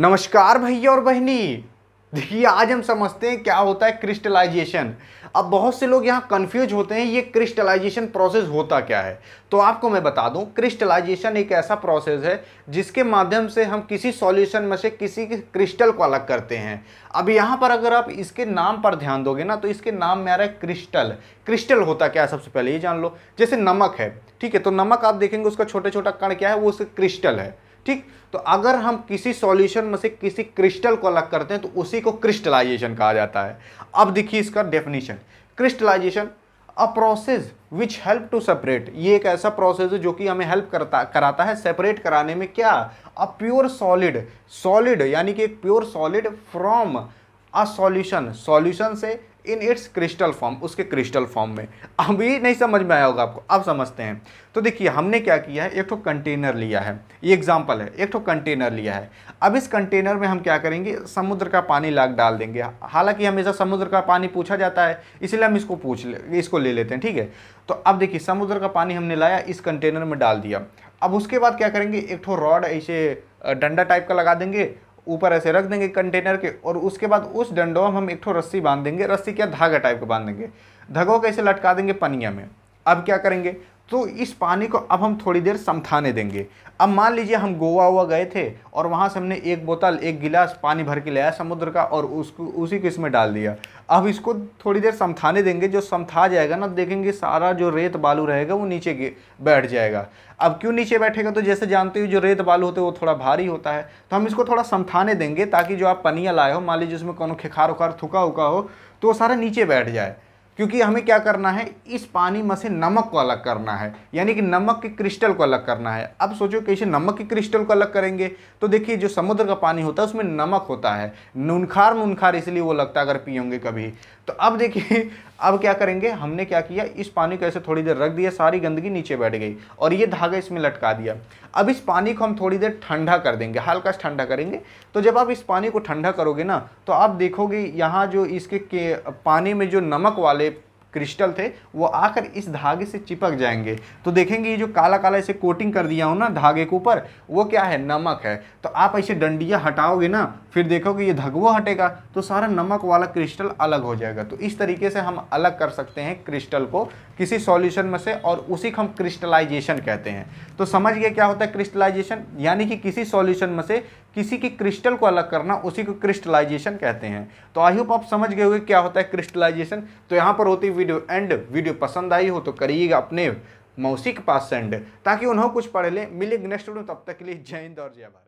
नमस्कार भैया और बहनी देखिए आज हम समझते हैं क्या होता है क्रिस्टलाइजेशन अब बहुत से लोग यहाँ कंफ्यूज होते हैं ये क्रिस्टलाइजेशन प्रोसेस होता क्या है तो आपको मैं बता दूं क्रिस्टलाइजेशन एक ऐसा प्रोसेस है जिसके माध्यम से हम किसी सॉल्यूशन में से किसी क्रिस्टल को अलग करते हैं अब यहाँ पर अगर आप इसके नाम पर ध्यान दोगे ना तो इसके नाम में आ रहा है क्रिस्टल क्रिस्टल होता क्या है सबसे पहले ये जान लो जैसे नमक है ठीक है तो नमक आप देखेंगे उसका छोटा छोटा कण क्या है वो उसका क्रिस्टल है ठीक तो अगर हम किसी सॉल्यूशन में से किसी क्रिस्टल को अलग करते हैं तो उसी को क्रिस्टलाइजेशन कहा जाता है अब देखिए इसका definition crystallisation a process which help to separate ये एक ऐसा प्रोसेस है जो कि हमें हेल्प करता कराता है सेपरेट कराने में क्या अ प्योर सॉलिड सॉलिड यानी कि एक pure solid from a solution solution से इन इट्स क्रिस्टल फॉर्म उसके क्रिस्टल फॉर्म में अभी नहीं समझ में आया होगा आपको अब समझते हैं तो देखिए हमने क्या किया है एक तो कंटेनर लिया है ये एग्जाम्पल है एक तो कंटेनर लिया है अब इस कंटेनर में हम क्या करेंगे समुद्र का पानी लाग डाल देंगे हालांकि हमेशा समुद्र का पानी पूछा जाता है इसलिए हम इसको पूछ ले इसको ले लेते हैं ठीक है तो अब देखिए समुद्र का पानी हमने लाया इस कंटेनर में डाल दिया अब उसके बाद क्या करेंगे एक ठो रॉड ऐसे डंडा टाइप का लगा देंगे ऊपर ऐसे रख देंगे कंटेनर के और उसके बाद उस डंडों में हम एक ठो रस्सी बांध देंगे रस्सी क्या धागा टाइप का बांध देंगे को कैसे लटका देंगे पनिया में अब क्या करेंगे तो इस पानी को अब हम थोड़ी देर समथाने देंगे अब मान लीजिए हम गोवा हुआ गए थे और वहाँ से हमने एक बोतल एक गिलास पानी भर के लाया समुद्र का और उसको उसी को इसमें डाल दिया अब इसको थोड़ी देर समथाने देंगे जो समथा जाएगा ना देखेंगे सारा जो रेत बालू रहेगा वो नीचे बैठ जाएगा अब क्यों नीचे बैठेगा तो जैसे जानते हो जो रेत बालू होते हैं वो थोड़ा भारी होता है तो हम इसको थोड़ा समथाने देंगे ताकि जो आप पनिया लाए हो मान लीजिए उसमें कौन खिखार उखार थका उका हो तो वो सारा नीचे बैठ जाए क्योंकि हमें क्या करना है इस पानी में से नमक को अलग करना है यानी कि नमक के क्रिस्टल को अलग करना है अब सोचो कैसे नमक के क्रिस्टल को अलग करेंगे तो देखिए जो समुद्र का पानी होता है उसमें नमक होता है नूनखार मुनखार इसलिए वो लगता है अगर पियोगे कभी तो अब देखिए अब क्या करेंगे हमने क्या किया इस पानी को ऐसे थोड़ी देर रख दिया सारी गंदगी नीचे बैठ गई और ये धागा इसमें लटका दिया अब इस पानी को हम थोड़ी देर ठंडा कर देंगे हल्का ठंडा करेंगे तो जब आप इस पानी को ठंडा करोगे ना तो आप देखोगे यहाँ जो इसके पानी में जो नमक वाले क्रिस्टल थे वो आकर इस धागे से चिपक जाएंगे तो देखेंगे ये जो काला काला इसे कोटिंग कर दिया हो ना धागे के ऊपर वो क्या है नमक है तो आप ऐसे डंडिया हटाओगे ना फिर देखोगे ये धगवा हटेगा तो सारा नमक वाला क्रिस्टल अलग हो जाएगा तो इस तरीके से हम अलग कर सकते हैं क्रिस्टल को किसी सॉल्यूशन में से और उसी को हम क्रिस्टलाइजेशन कहते हैं तो समझ गए क्या होता है क्रिस्टलाइजेशन यानी कि किसी सॉल्यूशन में से किसी के क्रिस्टल को अलग करना उसी को क्रिस्टलाइजेशन कहते हैं तो आई होप आप समझ गए होंगे क्या होता है क्रिस्टलाइजेशन तो यहाँ पर होती वीडियो एंड वीडियो पसंद आई हो तो करिएगा अपने मौसी के पास सेंड ताकि उन्होंने कुछ पढ़ लें मिलेगी नेक्स्ट वीडियो तब तक के लिए जय हिंद और जय भारत